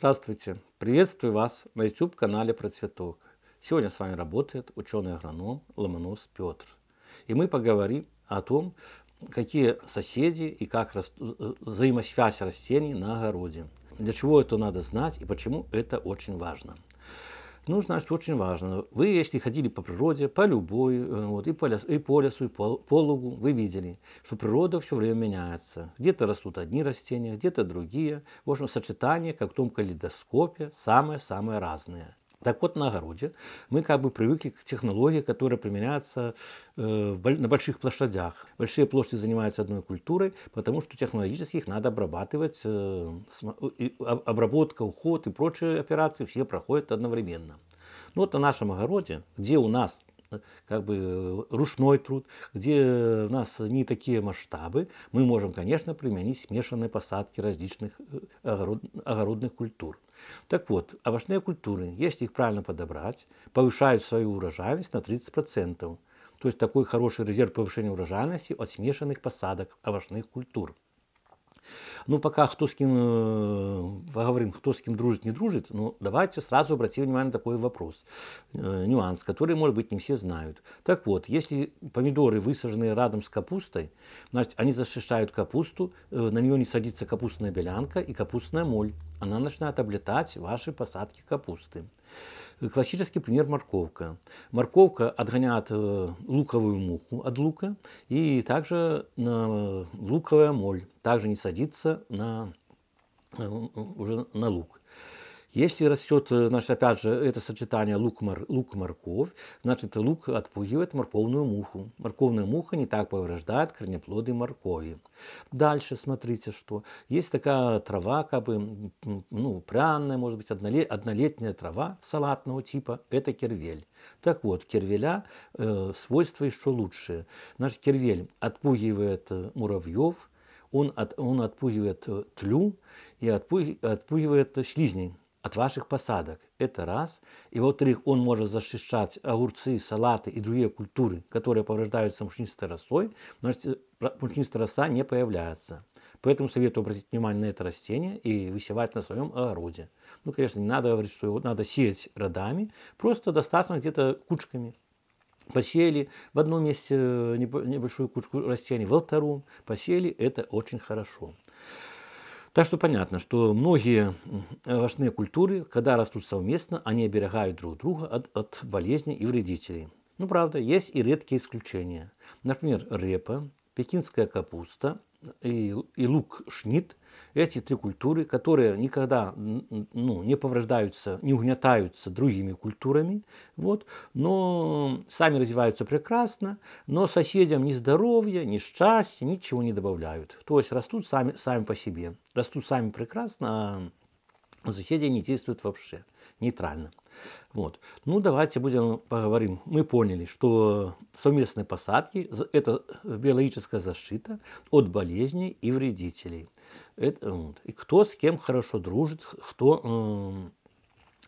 Здравствуйте! Приветствую вас на YouTube-канале про цветок. Сегодня с вами работает ученый-агроном Ломонос Петр. И мы поговорим о том, какие соседи и как э, взаимосвязь растений на огороде. Для чего это надо знать и почему это очень важно ну, значит, очень важно. Вы, если ходили по природе, по любой, э, вот, и по лесу, и по, лесу, и по, по лугу, вы видели, что природа все время меняется. Где-то растут одни растения, где-то другие. В общем, сочетания, как в том калейдоскопе, самое, самое разное. Так вот, на огороде мы как бы привыкли к технологии, которая применяется э, на больших площадях. Большие площади занимаются одной культурой, потому что технологически их надо обрабатывать. Э, обработка, уход и прочие операции все проходят одновременно. Ну вот на нашем огороде, где у нас как бы э, ручной труд, где э, у нас не такие масштабы, мы можем, конечно, применить смешанные посадки различных э, огородных культур. Так вот, овощные культуры, если их правильно подобрать, повышают свою урожайность на 30%. То есть такой хороший резерв повышения урожайности от смешанных посадок овощных культур. Ну, пока кто с кем, э, поговорим, кто с кем дружит, не дружит, ну, давайте сразу обратим внимание на такой вопрос, э, нюанс, который, может быть, не все знают. Так вот, если помидоры высаженные рядом с капустой, значит, они защищают капусту, э, на нее не садится капустная белянка и капустная моль она начинает облетать ваши посадки капусты. Классический пример морковка. Морковка отгоняет э, луковую муху от лука, и также э, луковая моль также не садится на, э, уже на лук. Если растет, э, значит, опять же, это сочетание лук-морковь, значит, лук отпугивает морковную муху. Морковная муха не так повреждает корнеплоды моркови. Дальше смотрите, что есть такая трава, как бы, ну, пряная, может быть, однолетняя трава салатного типа, это кервель. Так вот, кервеля э, свойства еще лучшие. Наш кервель отпугивает э, муравьев, он, от, он отпугивает э, тлю и отпугивает, отпугивает слизней от ваших посадок. Это раз. И во-вторых, он может защищать огурцы, салаты и другие культуры, которые повреждаются мучнистой росой, но мучнистая роса не появляется. Поэтому советую обратить внимание на это растение и высевать на своем огороде. Ну, конечно, не надо говорить, что его надо сеять родами, просто достаточно где-то кучками посеяли в одном месте э, небольшую кучку растений, во втором посеяли, это очень хорошо. Так что понятно, что многие овощные культуры, когда растут совместно, они оберегают друг друга от, от болезней и вредителей. Ну, правда, есть и редкие исключения. Например, репа, пекинская капуста и, и лук шнит эти три культуры, которые никогда ну, не повреждаются, не угнетаются другими культурами, вот, но сами развиваются прекрасно, но соседям ни здоровья, ни счастья, ничего не добавляют. То есть растут сами, сами по себе, растут сами прекрасно, а соседи не действуют вообще нейтрально. Вот. Ну, давайте будем поговорим. Мы поняли, что совместные посадки – это э, биологическая защита от болезней и вредителей. Это, вот. И кто с кем хорошо дружит, кто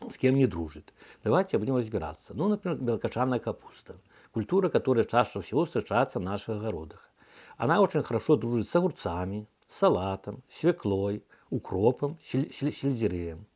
э, с кем не дружит. Давайте будем разбираться. Ну, например, белокочанная капуста. Культура, которая чаще всего встречается в наших огородах. Она очень хорошо дружит с огурцами, салатом, свеклой, укропом, сельдереем.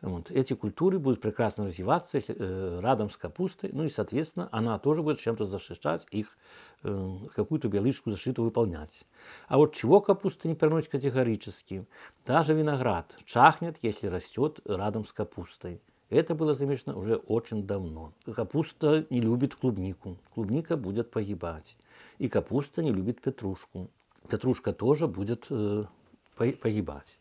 Вот. Эти культуры будут прекрасно развиваться э, радом с капустой, ну и, соответственно, она тоже будет чем-то защищать их, э, какую-то биологическую защиту выполнять. А вот чего капуста не приносит категорически? Даже виноград чахнет, если растет рядом с капустой. Это было замечено уже очень давно. Капуста не любит клубнику. Клубника будет погибать. И капуста не любит петрушку. Петрушка тоже будет э, погибать.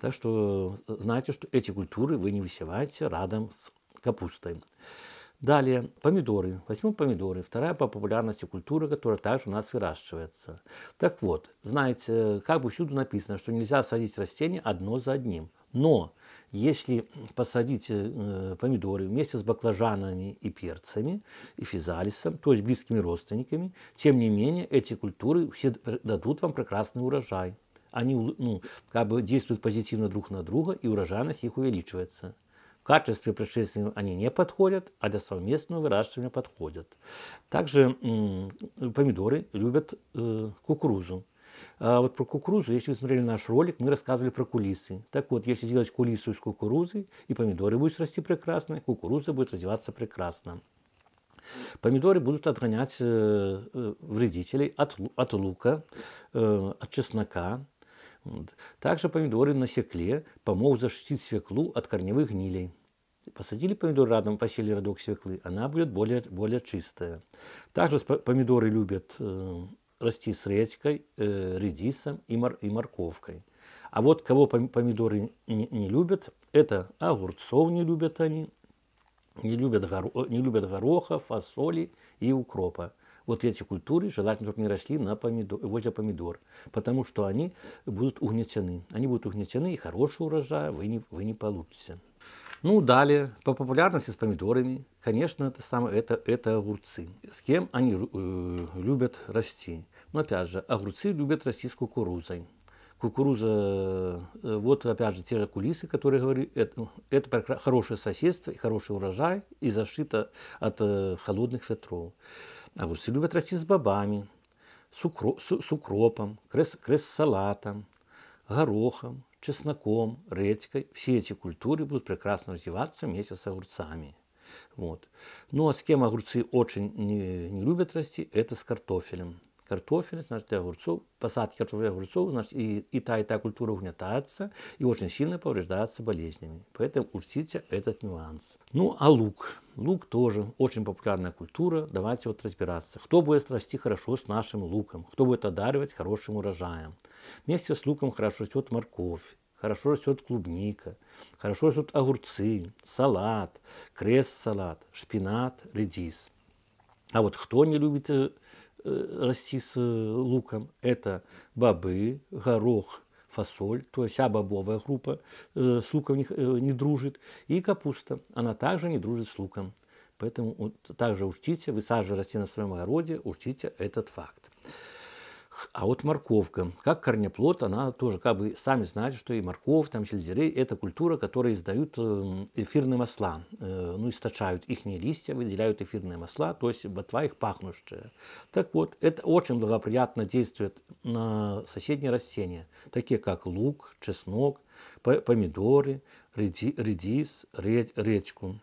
Так что э, знайте, что эти культуры вы не высеваете рядом с капустой. Далее, помидоры. Возьмем помидоры. Вторая по популярности культура, которая также у нас выращивается. Так вот, знаете, как бы всюду написано, что нельзя садить растения одно за одним. Но если посадить э, помидоры вместе с баклажанами и перцами, и физалисом, то есть близкими родственниками, тем не менее эти культуры все дадут вам прекрасный урожай. Они ну, как бы действуют позитивно друг на друга, и урожайность их увеличивается. В качестве предшественников они не подходят, а для совместного выращивания подходят. Также помидоры любят э, кукурузу. А вот про кукурузу, если вы смотрели наш ролик, мы рассказывали про кулисы. Так вот, если сделать кулису из кукурузы, и помидоры будут расти прекрасно, и кукуруза будет развиваться прекрасно. Помидоры будут отгонять э, э, вредителей от, от лука, э, от чеснока, вот. Также помидоры на секле помог защитить свеклу от корневых гнилей. Посадили помидор рядом, посели родок свеклы, она будет более, более чистая. Также помидоры любят э, расти с редькой, э, редисом и, мор и морковкой. А вот кого помидоры не, не любят, это огурцов не любят они, не любят, горо не любят гороха, фасоли и укропа. Вот эти культуры желательно, чтобы не росли на помидор, возле помидор, потому что они будут угнетены. Они будут угнетены, и хороший урожай вы не, вы не получите. Ну, далее, по популярности с помидорами, конечно, это, самое, это, это огурцы. С кем они э, любят расти? Но ну, опять же, огурцы любят расти с кукурузой. Кукуруза, э, вот опять же, те же кулисы, которые говорю, это, это хорошее соседство и хороший урожай, и защита от э, холодных ветров. А огурцы любят расти с бобами, с, укро, с, с укропом, крес, крес-салатом, горохом, чесноком, редькой. Все эти культуры будут прекрасно развиваться вместе с огурцами. Вот. Ну а с кем огурцы очень не, не любят расти, это с картофелем картофель, значит, огурцов, посадки картофеля и огурцов, значит, и, и та, и та культура угнетается и очень сильно повреждается болезнями. Поэтому учтите этот нюанс. Ну, а лук? Лук тоже очень популярная культура, давайте вот разбираться. Кто будет расти хорошо с нашим луком? Кто будет одаривать хорошим урожаем? Вместе с луком хорошо растет морковь, хорошо растет клубника, хорошо растут огурцы, салат, крест-салат, шпинат, редис. А вот кто не любит э, Э, расти с э, луком – это бобы, горох, фасоль, то есть вся бобовая группа э, с луком не, не дружит, и капуста, она также не дружит с луком. Поэтому также учтите, высаживая растения на своем огороде, учтите этот факт. А вот морковка, как корнеплод, она тоже, как бы сами знаете, что и морковь, там сельдерей – это культура, которая издают э, эфирные масла, э, ну, источают их листья, выделяют эфирные масла, то есть ботва их пахнущая. Так вот, это очень благоприятно действует на соседние растения, такие как лук, чеснок, помидоры, редис, редьку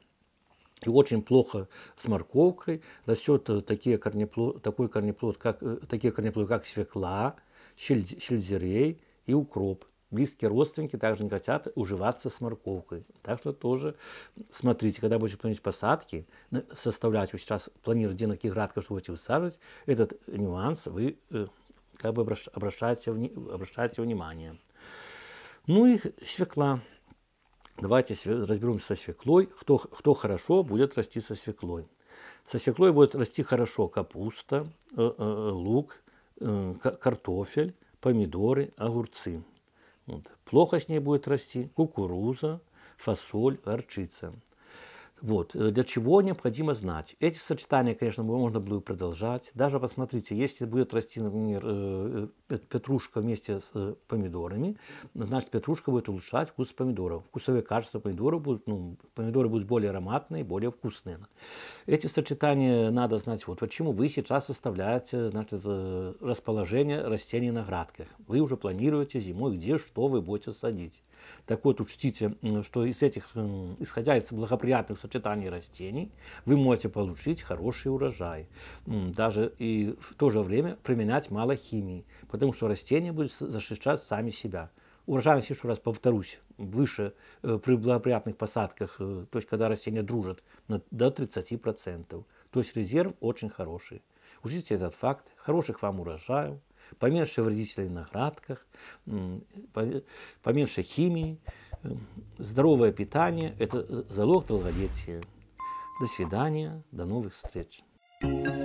и очень плохо с морковкой. Растет э, такие корнеплод, такой корнеплод, как, э, такие корнеплоды, как свекла, щельдерей и укроп. Близкие родственники также не хотят уживаться с морковкой. Так что тоже смотрите, когда будете планировать посадки, составлять, вот сейчас планировать, где на каких градках что будете высаживать, этот нюанс вы э, как бы обращаете, обращаете внимание. Ну и свекла. Давайте разберемся со свеклой, кто, кто хорошо будет расти со свеклой. Со свеклой будет расти хорошо капуста, э, э, лук, э, картофель, помидоры, огурцы. Вот. Плохо с ней будет расти кукуруза, фасоль, горчица. Вот, э, для чего необходимо знать. Эти сочетания, конечно, можно было бы продолжать. Даже посмотрите, если будет расти, например, э, э, петрушка вместе с помидорами, значит, петрушка будет улучшать вкус помидоров. Вкусовые качества помидоров будут, ну, помидоры будут более ароматные, более вкусные. Эти сочетания надо знать. Вот почему вы сейчас составляете, значит, расположение растений на градках. Вы уже планируете зимой, где что вы будете садить. Так вот, учтите, что из этих, исходя из благоприятных сочетаний растений, вы можете получить хороший урожай. Даже и в то же время применять мало химии, потому что растения будут защищать сами себя. Урожайность, еще раз повторюсь, выше э, при благоприятных посадках, э, то есть когда растения дружат, до 30%. То есть резерв очень хороший. Учтите этот факт. Хороших вам урожаев поменьше вредителей на градках, поменьше химии, здоровое питание – это э, залог долголетия. До свидания, до новых встреч. thank you